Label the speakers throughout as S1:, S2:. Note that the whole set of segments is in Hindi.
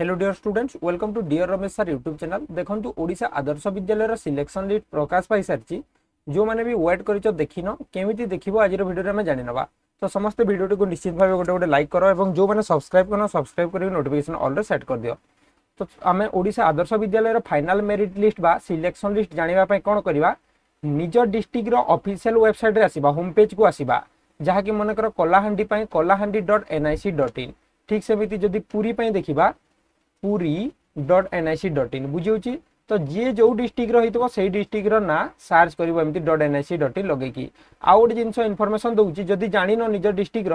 S1: hello dear students welcome to dear Ramesh sir youtube channel देखो ओडा आदर्श विद्यालय सिलेक्शन लिस्ट प्रकाश पाई सारी जो मैंने भी व्वेट कर देखीन केमी देखो आज भिडियो आम जाना तो समस्त भिडियो को निश्चित भाव गोटे गोटे लाइक कर और जो मैंने सब्सक्राइब करना सब्सक्राइब कर नोटिफिकेशन अल्रे सेट कर दियो तो आम ओडा Adarsha Vidyalaya final merit list बा सिलेक्शन लिस्ट जानवाई कौन करवा निज डिस्ट्रिक्टर अफिसीआल वेबसाइट आसवा होम पेज को आसवा जहाँकि मनकर कलाहां कलाहां डट एन आई सी डट इन ठीक सेमती जदि पुरी देखा Puri dot N I C dot in ବୁଝିହେଉଛି ତ ଯିଏ ଯେଉଁ ଡିଷ୍ଟ୍ରିକ୍ଟର ହେଇଥିବ ସେଇ ଡିଷ୍ଟ୍ରିକ୍ଟର ନାଁ ସର୍ଚ୍ଚ କରିବ ଏମିତି dot N I C dot in ଲଗେଇକି ଆଉ ଗୋଟେ ଜିନିଷ ଇନଫର୍ମେସନ୍ ଦେଉଛି ଯଦି ଜାଣିନ ନିଜ ଡିଷ୍ଟ୍ରିକ୍ଟର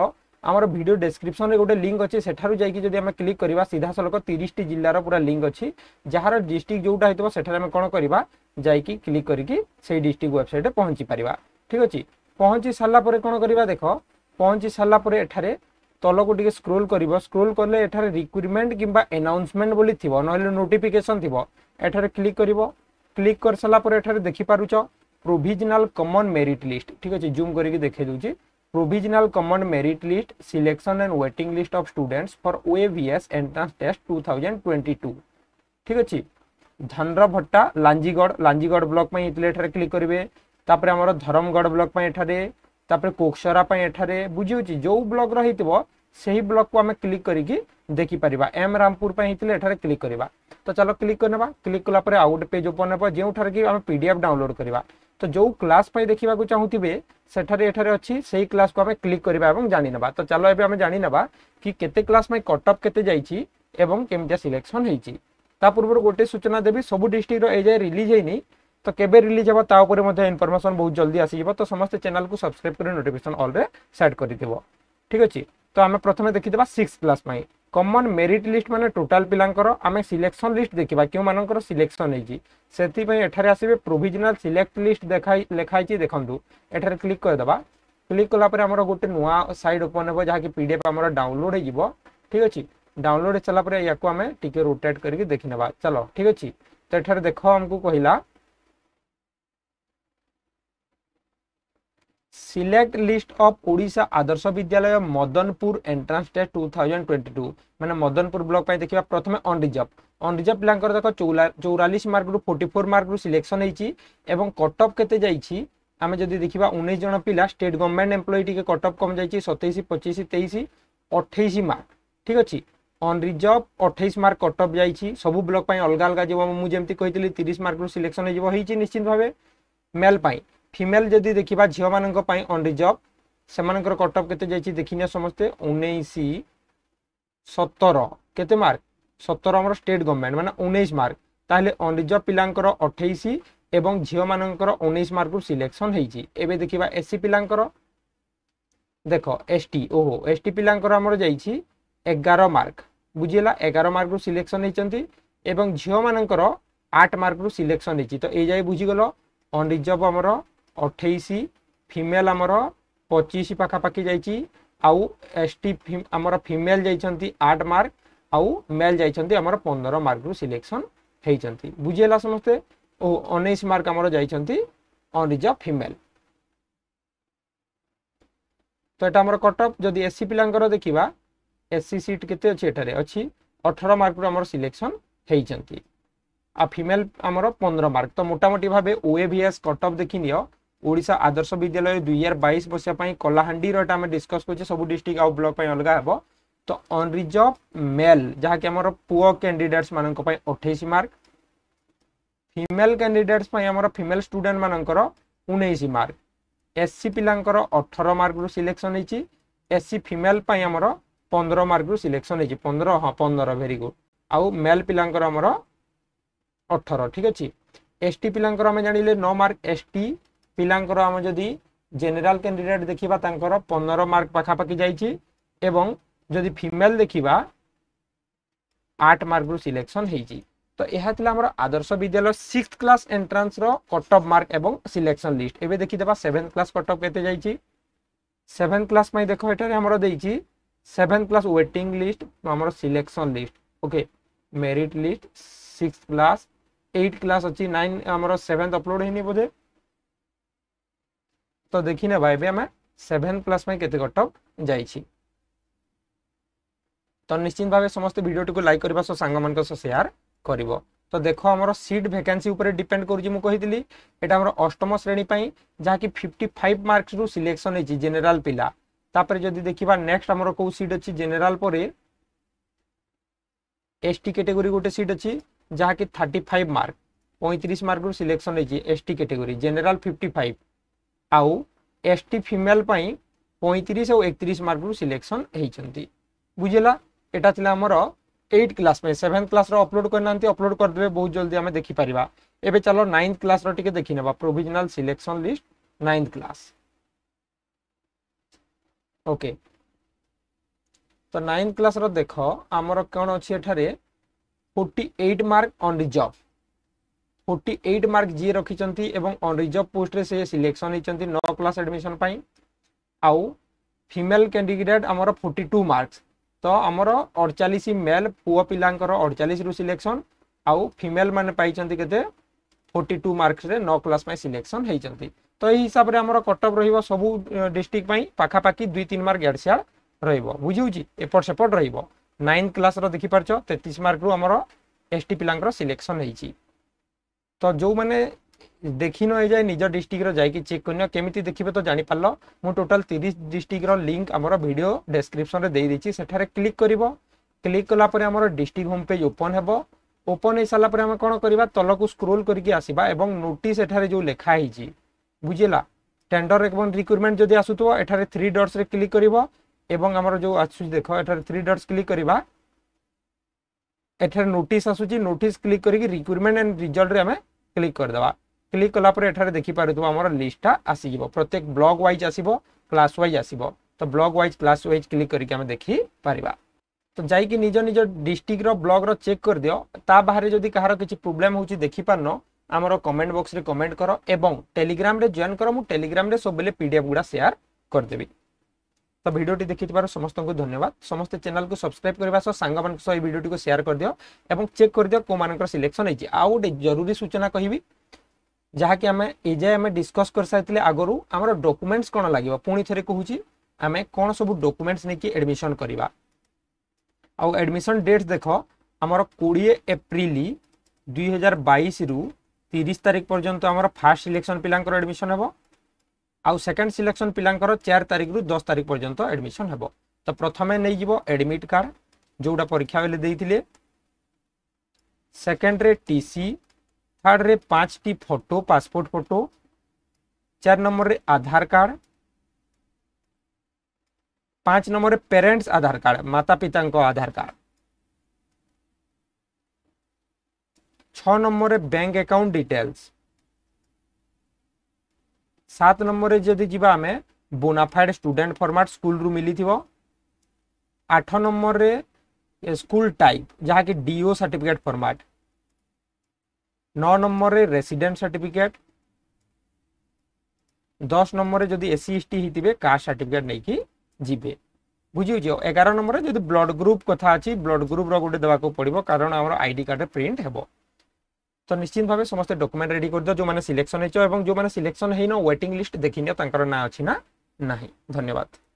S1: ଆମର ଭିଡ଼ିଓ ଡେସ୍କ୍ରିପସନ୍ରେ ଗୋଟେ ଲିଙ୍କ୍ ଅଛି ସେଠାରୁ ଯାଇକି ଯଦି ଆମେ କ୍ଲିକ୍ କରିବା ସିଧାସଳଖ ତିରିଶଟି ଜିଲ୍ଲାର ପୁରା ଲିଙ୍କ୍ ଅଛି ଯାହାର ଡିଷ୍ଟ୍ରିକ୍ଟ ଯେଉଁଟା ହେଇଥିବ ସେଠାରେ ଆମେ କ'ଣ କରିବା ଯାଇକି କ୍ଲିକ୍ କରିକି ସେଇ ଡିଷ୍ଟ୍ରିକ୍ଟ ୱେବସାଇଟ୍ରେ ପହଞ୍ଚି ପାରିବା ଠିକ୍ ଅଛି ପହଞ୍ଚି ସାରିଲା ପରେ କ'ଣ କରିବା ଦେଖ ପହଞ୍ଚି ସାରିଲା ପରେ ଏଠାରେ তলকু টিকে স্ক্রোল করব স্ক্রোল কলে এখানে রিক্রুটমেন্ট কিংবা এনাউন্সমেন্ট বলে থিব নহলে নোটিফিকেসন থিব এখানে ক্লিক করব ক্লিক করে সারা পরে এখানে দেখিপারুছ প্রোভিজনাল কমন মেরিট লিস্ট ঠিক আছে জুম করি দেখে দেছি provisional common merit list selection and waiting list of students for OAVS entrance test two thousand twenty two ঠিক আছে ধানরভট্টা লাঞ্জিগড় লাঞ্জিগড় ব্লক পাই এখানে ক্লিক করবে তাপরে আমার ধরমগড় ব্লক পাই এখানে ତାପରେ କୋକ୍ସରା ପାଇଁ ଏଠାରେ ବୁଝିହେଉଛି ଯେଉଁ ବ୍ଲକର ହେଇଥିବ ସେହି ବ୍ଲକକୁ ଆମେ କ୍ଲିକ୍ କରିକି ଦେଖିପାରିବା ଏମ୍ ରାମପୁର ପାଇଁ ହେଇଥିଲେ ଏଠାରେ କ୍ଲିକ୍ କରିବା ତ ଚାଲ କ୍ଲିକ୍ କରିନେବା କ୍ଲିକ୍ କଲା ପରେ ଆଉ ଗୋଟେ ପେଜ୍ ଓପନ୍ ହେବ ଯେଉଁଠାରେ କି ଆମେ ପି ଡି ଏଫ୍ ଡାଉନଲୋଡ୍ କରିବା ତ ଯେଉଁ କ୍ଲାସ୍ ପାଇଁ ଦେଖିବାକୁ ଚାହୁଁଥିବେ ସେଠାରେ ଏଠାରେ ଅଛି ସେଇ କ୍ଲାସ୍କୁ ଆମେ କ୍ଲିକ୍ କରିବା ଏବଂ ଜାଣିନେବା ତ ଚାଲ ଏବେ ଆମେ ଜାଣିନେବା କି କେତେ କ୍ଲାସ୍ ପାଇଁ କଟଅଫ୍ କେତେ ଯାଇଛି ଏବଂ କେମିତିଆ ସିଲେକ୍ସନ୍ ହେଇଛି ତା ପୂର୍ବରୁ ଗୋଟେ ସୂଚନା ଦେବି ସବୁ ଡିଷ୍ଟ୍ରିକ୍ଟର ଏ ଯାଏ ରିଲିଜ୍ ହେଇନି तो केवे रिलीज हम तापरमेसन बहुत जल्दी आसीज तो समस्त चैनल को सब्सक्राइब कर नोटिकेसन अल्रे सेट कर ठीक अच्छे तो आम प्रथम देखीद six class common merit list मैंने टोटाल पिलांर आम सिलेक्शन लिस्ट देखा क्यों मान सिलेक्शन होती आसे प्रोजनाल सिलेक्ट लिस्ट देखा लेखाई देखो एठार क्लिक करदे क्लिक कलापर गोटे नुआ सैट ओपन हो जहाँकि पी डी एफ आम डाउनलोड हो ठीक अच्छे डाउनलोड हो सारापर या रोटेट करके देखने चलो ठीक अच्छे तो यार देख आमको कहला select list of Odisha Adarsha Vidyalaya Madanpur entrance test two thousand twenty two মানে মদনপুর ব্লক পাই দেখা প্রথমে অনরিজর্ভ অনরিজর্ভ পিলাঙ্কর দেখ চৌরালিশ মার্করু ফোর্টি ফোর মার্করু সিলেকশন হয়েছি এবং কট অফ কেতে যাইছি আমি যদি দেখিবা উনিশ জন পিলা স্টেট গভর্নমেন্ট এমপ্লয়ি টিকে কট অফ কম যাইছি সতেইশ পঁচিশ তেইশ অঠেইশ মার্ক ঠিক আছে অনরিজর্ভ অঠেইশ মার্ক কট অফ যাইছি সবু ব্লক পাই অলগা অলগা যাব মু যেমতি কইতিলি তিরিশ মার্করু সিলেকশন হয়ে যাব হয়েছি নিশ্চিত ভাবে মেল পাই ফিমেল যদি দেখিবা ঝিଅମାନଙ୍କ ପାଇଁ অনরিজর্ভ সেমানଙ୍କର কট অফ কেতে যাইছি দেখিনিয়া সমস্তে উনিশ সতর কেতে মার্ক সতর আমার স্টেট গভর্নমেন্ট মানে উনিশ মার্ক তাহলে অনরিজর্ভ পিলাঙ্কর অঠেইশ এবং ঝিଅମାନଙ୍କର উনিশ মার্কରୁ সিলেকশন ହେଇଛି ଏବେ ଦେଖିବା এসসি ପିଲାଙ୍କର দেখ এসটি ওহো এসটি পিলাঙ্কর আমার যাইছি এগার মার্ক বুঝিলা এগার মার্করু সিলেকশন হয়েছেন এবং ঝিଅମାନଙ୍କର আট মার্করু সিলেকশন হয়েছি তো এই যাই বুঝিগল অনরিজর্ভ আমার ଅଠେଇଶ ଫିମେଲ୍ ଆମର ପଚିଶ ପାଖାପାଖି ଯାଇଛି ଆଉ ଏସ୍ ଟି ଆମର ଫିମେଲ୍ ଯାଇଛନ୍ତି ଆଠ ମାର୍କ ଆଉ ମେଲ୍ ଯାଇଛନ୍ତି ଆମର ପନ୍ଦର ମାର୍କରୁ ସିଲେକ୍ସନ୍ ହେଇଛନ୍ତି ବୁଝିହେଲା ସମସ୍ତେ ଓ ଉଣେଇଶ ମାର୍କ ଆମର ଯାଇଛନ୍ତି ଅନରିଜର୍ଭ ଫିମେଲ୍ ତ ଏଇଟା ଆମର କଟ୍ ଅଫ୍ ଯଦି ଏସ୍ସି ପିଲାଙ୍କର ଦେଖିବା ଏସ୍ସି ସିଟ୍ କେତେ ଅଛି ଏଠାରେ ଅଛି ଅଠର ମାର୍କରୁ ଆମର ସିଲେକ୍ସନ୍ ହେଇଛନ୍ତି ଆଉ ଫିମେଲ୍ ଆମର ପନ୍ଦର ମାର୍କ ତ ମୋଟାମୋଟି ଭାବେ ଓଏଭିଏସ୍ କଟ୍ ଅଫ୍ ଦେଖିନିଅ ওড়িশা আদর্শ বিদ্যালয় দুই হাজার বাইশ মশিয়া কলাহান্ডির এটা আমি ডিসকস করছে সবু ডিস্ট্রিক্ট আউ ব্লক অলগা হব তো অনরিজর্ভ মেল যাকি আমার পুয় ক্যান্ডিডেটস মান অঠেইশ মার্ক ফিমেল ক্যান্ডিডেটস আমার ফিমেল স্টুডেন্ট মানকর উনিশ মার্ক এসসি পিলাঙ্কর অঠর মার্কর সিলেকশন হয়েছি এসসি ফিমেল আমার পনেরো মার্কর সিলেকশন হয়েছি পনেরো হ্যাঁ পনেরো ভেরি গুড আউ মেল পিলাঙ্কর আমার অঠর ঠিক আছে এসটি পিলাঙ্কর আমি জাঁলে ন মার্ক এসটি ପିଲାଙ୍କର ଆମେ ଯଦି ଜେନେରାଲ କ୍ୟାଣ୍ଡିଡେଟ୍ ଦେଖିବା ତାଙ୍କର ପନ୍ଦର ମାର୍କ ପାଖାପାଖି ଯାଇଛି ଏବଂ ଯଦି ଫିମେଲ୍ ଦେଖିବା ଆଠ ମାର୍କରୁ ସିଲେକ୍ସନ୍ ହେଇଛି ତ ଏହା ଥିଲା ଆମର ଆଦର୍ଶ ବିଦ୍ୟାଳୟ ସିକ୍ସ କ୍ଲାସ୍ ଏଣ୍ଟ୍ରାନ୍ସର କଟ୍ ଅଫ୍ ମାର୍କ ଏବଂ ସିଲେକ୍ସନ୍ ଲିଷ୍ଟ ଏବେ ଦେଖିଦେବା ସେଭେନ୍ କ୍ଲାସ୍ କଟ୍ ଅଫ୍ କେତେ ଯାଇଛି ସେଭେନ୍ କ୍ଲାସ୍ ପାଇଁ ଦେଖ ଏଠାରେ ଆମର ଦେଇଛି ସେଭେନ୍ କ୍ଲାସ୍ ୱେଟିଂ ଲିଷ୍ଟ ଆମର selection list okay merit list six class eight class ଅଛି ନାଇନ୍ ଆମର ସେଭେନ୍ଥ ଅପଲୋଡ଼ ହେଇନି ବୋଧେ ତ ଦେଖିନେବା ଏବେ ଆମେ ସେଭେନ୍ କ୍ଲାସ୍ ପାଇଁ କେତେ କଟଅଫ୍ ଯାଇଛି ତ ନିଶ୍ଚିତ ଭାବେ ସମସ୍ତେ ଭିଡ଼ିଓଟିକୁ ଲାଇକ୍ କରିବା ସହ ସାଙ୍ଗମାନଙ୍କ ସହ ସେୟାର କରିବ ତ ଦେଖ ଆମର ସିଟ୍ ଭେକାନ୍ସି ଉପରେ ଡିପେଣ୍ଡ କରୁଛି ମୁଁ କହିଥିଲି ଏଇଟା ଆମର ଅଷ୍ଟମ ଶ୍ରେଣୀ ପାଇଁ ଯାହାକି ଫିଫ୍ଟି ଫାଇଭ୍ ମାର୍କସରୁ ସିଲେକ୍ସନ୍ ହେଇଛି ଜେନେରାଲ ପିଲା ତାପରେ ଯଦି ଦେଖିବା ନେକ୍ସଟ ଆମର କେଉଁ ସିଟ୍ ଅଛି ଜେନେରାଲ ପରେ ଏସ୍ ଟି କ୍ୟାଟେଗୋରୀ ଗୋଟେ ସିଟ୍ ଅଛି ଯାହାକି ଥାର୍ଟି ଫାଇଭ୍ ମାର୍କ ପଇଁତିରିଶ ମାର୍କରୁ ସିଲେକ୍ସନ୍ ହେଇଛି S T category general fifty five ଆଉ ଏସ୍ ଟି ଫିମେଲ୍ ପାଇଁ ପଇଁତିରିଶ ଆଉ ଏକତିରିଶ ମାର୍କରୁ ସିଲେକ୍ସନ୍ ହେଇଛନ୍ତି ବୁଝିଲା ଏଇଟା ଥିଲା ଆମର ଏଇଟ୍ କ୍ଲାସ୍ ପାଇଁ ସେଭେନ୍ଥ କ୍ଲାସ୍ର ଅପଲୋଡ଼ କରିନାହାନ୍ତି ଅପଲୋଡ଼ କରିଦେବେ ବହୁତ ଜଲ୍ଦି ଆମେ ଦେଖିପାରିବା ଏବେ ଚାଲ ନାଇନ୍ଥ କ୍ଲାସ୍ର ଟିକେ ଦେଖିନେବା provisional selection list ninth class okay ତ ନାଇନ୍ଥ କ୍ଲାସ୍ର ଦେଖ ଆମର କ'ଣ ଅଛି ଏଠାରେ forty eight mark unreserved forty eight mark ଯିଏ ରଖିଛନ୍ତି ଏବଂ ରିଜର୍ଭ ପୋଷ୍ଟରେ ସେ ସିଲେକ୍ସନ୍ ହେଇଛନ୍ତି ନଅ କ୍ଲାସ୍ ଆଡ଼ମିସନ୍ ପାଇଁ ଆଉ ଫିମେଲ୍ କ୍ୟାଣ୍ଡିଡେଟ୍ ଆମର ଫୋର୍ଟି ଟୁ ମାର୍କସ୍ ତ ଆମର ଅଡ଼ଚାଳିଶ ମେଲ୍ ପୁଅ ପିଲାଙ୍କର ଅଡ଼ଚାଳିଶରୁ ସିଲେକ୍ସନ୍ ଆଉ ଫିମେଲ୍ ମାନେ ପାଇଛନ୍ତି କେତେ ଫୋର୍ଟି ଟୁ ମାର୍କସରେ ନଅ କ୍ଲାସ୍ ପାଇଁ ସିଲେକ୍ସନ୍ ହେଇଛନ୍ତି ତ ଏହି ହିସାବରେ ଆମର କଟଅଫ୍ ରହିବ ସବୁ ଡିଷ୍ଟ୍ରିକ୍ଟ ପାଇଁ ପାଖାପାଖି ଦୁଇ ତିନି ମାର୍କ ଇଆଡ଼େ ସିଆଡ଼େ ରହିବ ବୁଝିହେଉଛି ଏପଟ ସେପଟ ରହିବ ନାଇନ୍ଥ କ୍ଲାସ୍ର ଦେଖିପାରୁଛ ତେତିଶ ମାର୍କରୁ ଆମର ଏସ୍ ଟି ପିଲାଙ୍କର ସିଲେକ୍ସନ୍ ହେଇଛି तो जो मैंने देखी नए जाए निज डिस्ट्रिक्ट जा चेक कर केमी देखिए तो जापार मुझ टोटाल तीस डिस्ट्रिक्टर लिंक आम भिड डेस्क्रिपन दे क्लिक कर क्लिक कलापर आम डिस्ट्रिक्ट होम पेज ओपन हे ओपन हो सारापर आम कौन करवा तल को स्क्रोल करके आसवा और नोटिस जो लिखाई बुझेगा टेंडर एक रिक्रुटमेंट जदि आसुव एठार थ्री डट्स क्लिक कर देख एठार थ्री डट्स क्लिक करवा এখানে নোটিস আসুচি নোটিস ক্লিক করি রিক্রুটমেন্ট এন্ড রিজল্টরে আমি ক্লিক করিদেবা ক্লিক কলাপরে এখানে দেখিপারুথিব আমার লিষ্টটা আসিযোগ প্রত্যেক ব্লক ওয়াইজ আসব ক্লাস ওয়াইজ আসব তো block wise class wise click করি আমি দেখিপারা তো যাইকি নিজ নিজ ডিস্ট্রিক্টর ব্লকর চেক করিদিও তা বাহারে যদি কাহার কিছু প্রোবলেম হচ্ছে দেখিপারন আমার কমেন্ট বক্সরে কমেন্ট কর এবং টেলিগ্রামে জয়েন কর মু টেলিগ্রামে সবুলে পিডিএফ গুড়া সেয়ার করিদেবি ভিডিওটি দেখি পারো সমস্ত কো ধন্যবাদ সমস্ত চ্যানেল কো সাবস্ক্রাইব করিবা স সাংগণ কো এই ভিডিওটি কো শেয়ার কর দিও এবং চেক কর দিও কো মানকর সিলেকশন আইছি আউড জরুরি সূচনা কইবি যাহা কি আমি এজাই আমি ডিসকাস করসাইতেলে আগরু আমরো ডকুমেন্টস কোনা লাগিব পুণিছরে কহুছি আমি কোন সব ডকুমেন্টস নেকি এডমিশন করিবা আউ এডমিশন ডেটস দেখো আমরো 20 এপ্রিল 2022 রু 30 তারিখ পর্যন্ত আমরো ফার্স্ট সিলেকশন পিলাং কো এডমিশন হবো आउ सेकंड सिलेक्शन पिलांकर चार तारिख रु दस तारिख पर्यंत एडमिशन हेबो तो प्रथमे नै नहीं एडमिट कार्ड जोडा परीक्षा वेले देथिले सेकंड रे टीसी थर्ड रे पांच टी फोटो पासपोर्ट फोटो चार नंबर रे आधार कार्ड पांच नंबर रे पेरेंट्स आधार कार्ड माता पिता आधार कार्ड छः नंबर रे बैंक अकाउंट डिटेल्स सात नंबर जब आम बोनाफाइड स्टूडेंट फर्माट स्कूल रू मिल आठ नंबर स्कूल टाइप जहाँकि डीओ सर्टिफिकेट फर्माट नौ नंबर रे रेसिडेंट सर्टिफिकेट दस नंबर जो एस सी एस टी का सर्टिफिकेट नहीं कि बुझे एगार नंबर जो ब्लड ग्रुप कथा अच्छी ब्लड ग्रुप रोटे देवाक पड़ो कारण आम आई डी कार्ड प्रिंट हाँ ତ ନିଶ୍ଚିତ ଭାବେ ସମସ୍ତେ ଡକୁମେଣ୍ଟ ରେଡି କରିଦିଅ ଯେଉଁମାନେ ସିଲେକ୍ସନ୍ ହେଇଛ ଏବଂ ଯେଉଁମାନେ ସିଲେକ୍ସନ୍ ହେଇନ ୱେଟିଂ ଲିଷ୍ଟ ଦେଖିନିଅ ତାଙ୍କର ନାଁ ଅଛି ନା ନାହିଁ ଧନ୍ୟବାଦ